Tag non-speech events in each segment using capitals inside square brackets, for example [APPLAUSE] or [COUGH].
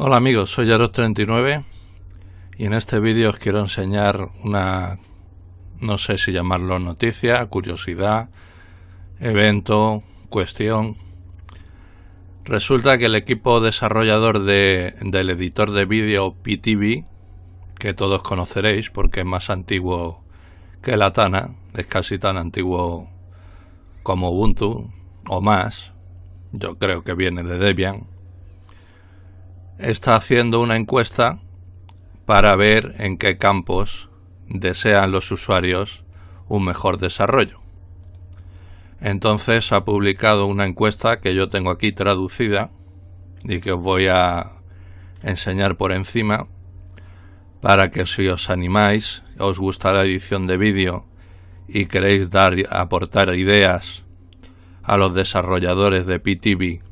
Hola amigos, soy aros 39 y en este vídeo os quiero enseñar una, no sé si llamarlo noticia, curiosidad, evento, cuestión. Resulta que el equipo desarrollador del editor de vídeo PTV, que todos conoceréis porque es más antiguo que la Tana, es casi tan antiguo como Ubuntu o más, yo creo que viene de Debian, está haciendo una encuesta para ver en qué campos desean los usuarios un mejor desarrollo. Entonces ha publicado una encuesta que yo tengo aquí traducida y que os voy a enseñar por encima para que si os animáis, os gusta la edición de vídeo y queréis dar, aportar ideas a los desarrolladores de PTV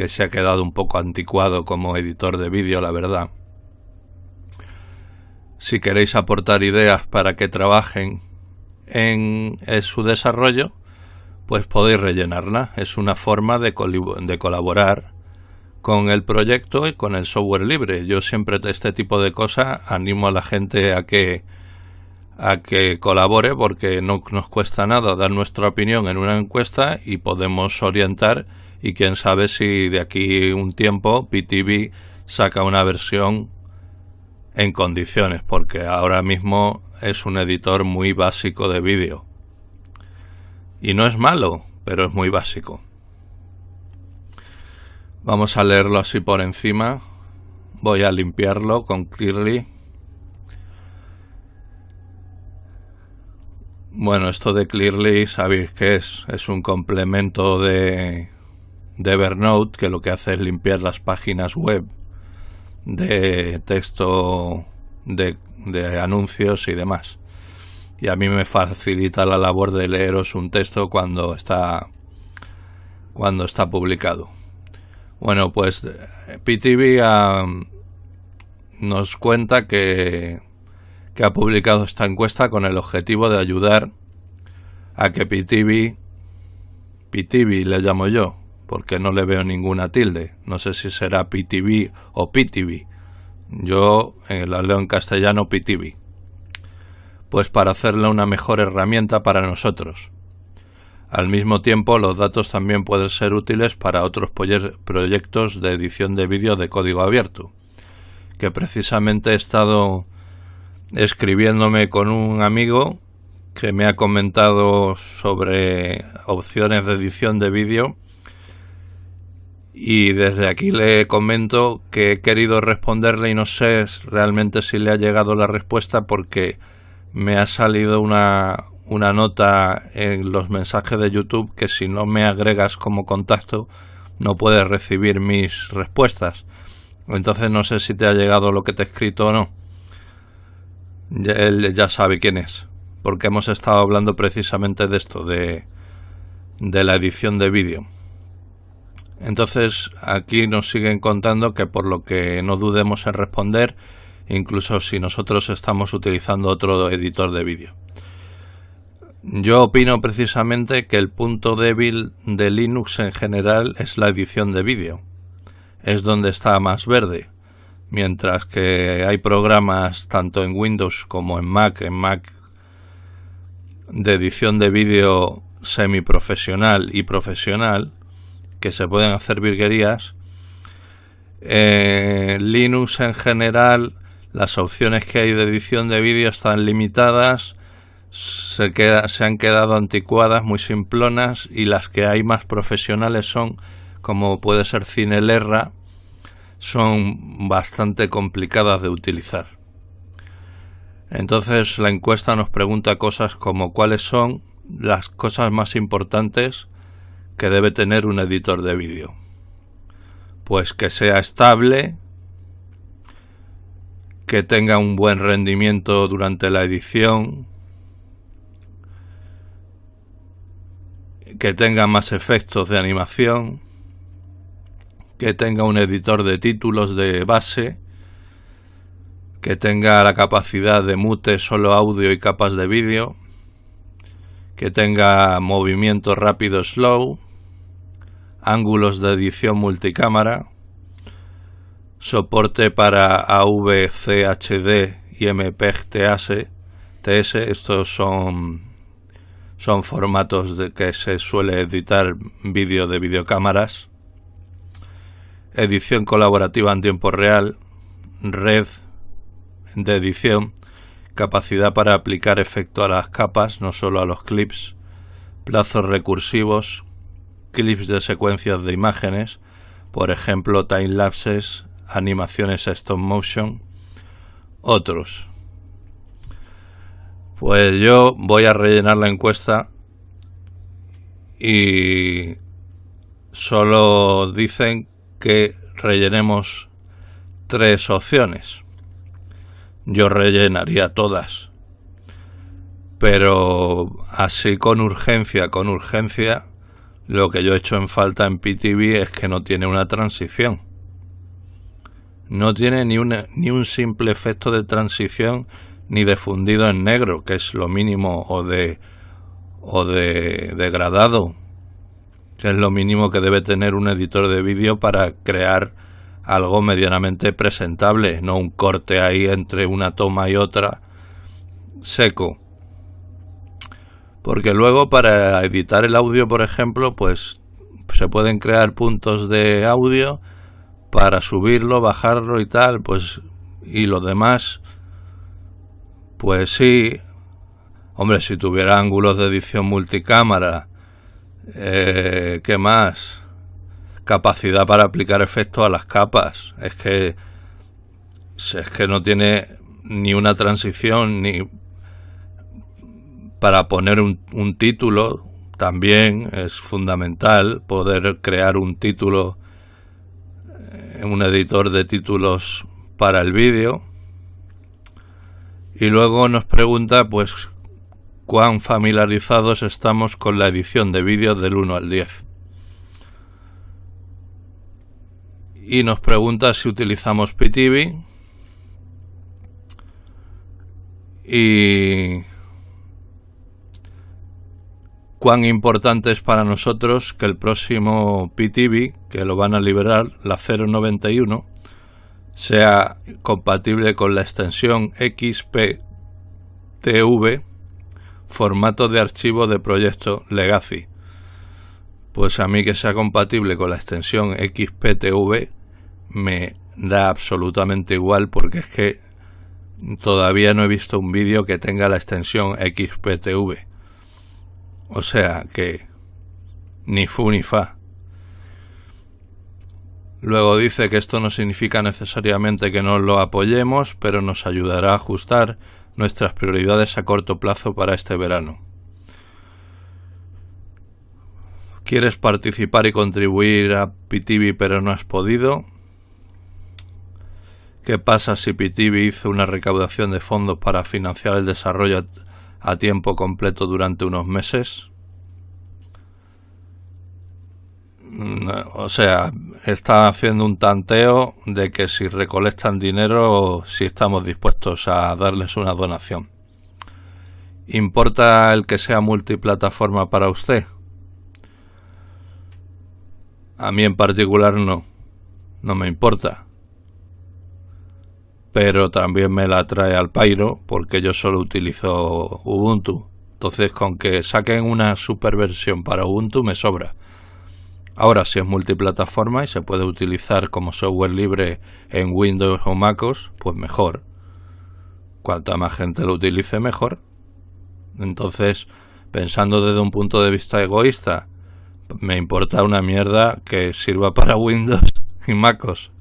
que se ha quedado un poco anticuado como editor de vídeo, la verdad. Si queréis aportar ideas para que trabajen en, eh, su desarrollo, pues podéis rellenarla. Es una forma de, de colaborar con el proyecto y con el software libre. Yo siempre de este tipo de cosas animo a la gente a que a que colabore porque no nos cuesta nada dar nuestra opinión en una encuesta y podemos orientar y quién sabe si de aquí un tiempo PTV saca una versión en condiciones porque ahora mismo es un editor muy básico de vídeo y no es malo pero es muy básico vamos a leerlo así por encima voy a limpiarlo con Clearly Bueno, esto de Clearly sabéis que es, es un complemento de, Evernote que lo que hace es limpiar las páginas web de texto de, anuncios y demás. Y a mí me facilita la labor de leeros un texto cuando está cuando está publicado. Bueno, pues eh, PTV nos cuenta que que ha publicado esta encuesta con el objetivo de ayudar a que PTV, PTV le llamo yo, porque no le veo ninguna tilde, no sé si será PTV o ptv yo la leo en castellano ptv pues para hacerle una mejor herramienta para nosotros. Al mismo tiempo, los datos también pueden ser útiles para otros proyectos de edición de vídeo de código abierto, que precisamente he estado escribiéndome con un amigo que me ha comentado sobre opciones de edición de vídeo y desde aquí le comento que he querido responderle y no sé realmente si le ha llegado la respuesta porque me ha salido una, una nota en los mensajes de YouTube que si no me agregas como contacto no puedes recibir mis respuestas. Entonces no sé si te ha llegado lo que te he escrito o no. Ya, él ya sabe quién es, porque hemos estado hablando precisamente de esto, de, de la edición de vídeo. Entonces aquí nos siguen contando que por lo que no dudemos en responder, incluso si nosotros estamos utilizando otro editor de vídeo. Yo opino precisamente que el punto débil de Linux en general es la edición de vídeo. Es donde está más verde mientras que hay programas tanto en Windows como en Mac, en Mac de edición de vídeo semiprofesional y profesional, que se pueden hacer virguerías. En eh, Linux en general, las opciones que hay de edición de vídeo están limitadas, se, se han quedado anticuadas, muy simplonas, y las que hay más profesionales son como puede ser CineLerra, son bastante complicadas de utilizar. Entonces la encuesta nos pregunta cosas como cuáles son las cosas más importantes que debe tener un editor de vídeo. Pues que sea estable, que tenga un buen rendimiento durante la edición, que tenga más efectos de animación, que tenga un editor de títulos de base, que tenga la capacidad de mute solo audio y capas de vídeo, que tenga movimiento rápido slow, ángulos de edición multicámara, soporte para AVC HD y MPEG TS, e, e, estos son son formatos de que se suele editar vídeo de videocámaras edición colaborativa en tiempo real, red de edición, capacidad para aplicar efecto a las capas, no solo a los clips, plazos recursivos, clips de secuencias de imágenes, por ejemplo, time lapses, animaciones stop motion, otros. Pues yo voy a rellenar la encuesta y solo dicen que rellenemos tres opciones. Yo rellenaría todas. Pero así con urgencia, con urgencia, lo que yo he hecho en falta en PTV es que no tiene una transición. No tiene ni, una, ni un simple efecto de transición ni de fundido en negro, que es lo mínimo, o de, o de degradado, es lo mínimo que debe tener un editor de vídeo para crear algo medianamente presentable, no un corte ahí entre una toma y otra seco. Porque luego para editar el audio, por ejemplo, pues se pueden crear puntos de audio para subirlo, bajarlo y tal, pues y lo demás pues sí. Hombre, si tuviera ángulos de edición multicámara eh, ¿Qué más? Capacidad para aplicar efectos a las capas. Es que. Es que no tiene ni una transición ni. Para poner un, un título también es fundamental poder crear un título, eh, un editor de títulos para el vídeo. Y luego nos pregunta, pues, cuán familiarizados estamos con la edición de vídeo del 1 al 10. Y nos pregunta si utilizamos PTV. Y cuán importante es para nosotros que el próximo PTV, que lo van a liberar, la 091, sea compatible con la extensión XPTV formato de archivo de proyecto Legacy. Pues a mí que sea compatible con la extensión XPTV me da absolutamente igual porque es que todavía no he visto un vídeo que tenga la extensión XPTV. O sea que ni fu ni fa. Luego dice que esto no significa necesariamente que no lo apoyemos, pero nos ayudará a ajustar nuestras prioridades a corto plazo para este verano. ¿Quieres participar y contribuir a PTV pero no has podido? ¿Qué pasa si PTV hizo una recaudación de fondos para financiar el desarrollo a tiempo completo durante unos meses? O sea, está haciendo un tanteo de que si recolectan dinero, si estamos dispuestos a darles una donación. ¿Importa el que sea multiplataforma para usted? A mí en particular no. No me importa. Pero también me la trae al Pairo porque yo solo utilizo Ubuntu. Entonces con que saquen una superversión para Ubuntu me sobra. Ahora si es multiplataforma y se puede utilizar como software libre en Windows o MacOS, pues mejor. Cuanta más gente lo utilice, mejor. Entonces, pensando desde un punto de vista egoísta, me importa una mierda que sirva [LAUGHS] para Windows y MacOS.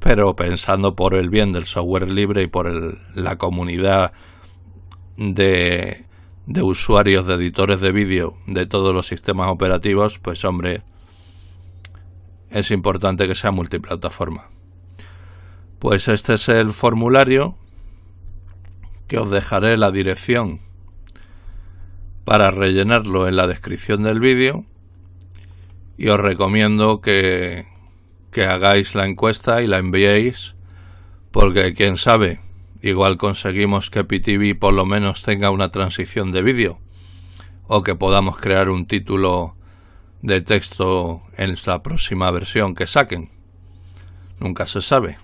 Pero pensando por el bien del software libre y por la comunidad de, de usuarios, de editores de vídeo de todos los sistemas operativos, pues hombre, es importante que sea multiplataforma. Pues este es el formulario que os dejaré la dirección para rellenarlo en la descripción del vídeo y os recomiendo que, hagáis la encuesta y la enviéis porque quién sabe, igual conseguimos que PTV por lo menos tenga una transición de vídeo o que podamos crear un título de texto en la próxima versión que saquen. Nunca se sabe.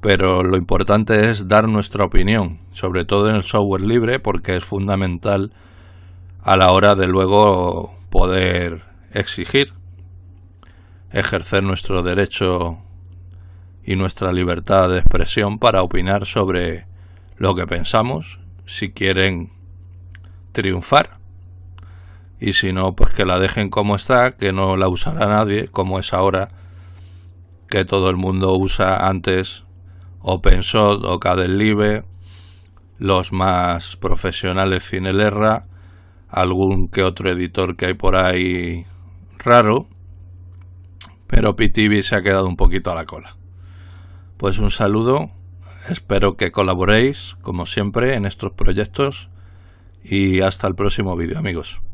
Pero lo importante es dar nuestra opinión, sobre todo en el software libre, porque es fundamental a la hora de luego poder exigir, ejercer nuestro derecho y nuestra libertad de expresión para opinar sobre lo que pensamos, si quieren triunfar y si no, pues que la dejen como está, que no la usará nadie, como es ahora, que todo el mundo usa antes OpenShot o Live, los más profesionales Cinelerra, algún que otro editor que hay por ahí raro, pero PTV se ha quedado un poquito a la cola. Pues un saludo, espero que colaboréis, como siempre, en estos proyectos y hasta el próximo vídeo, amigos.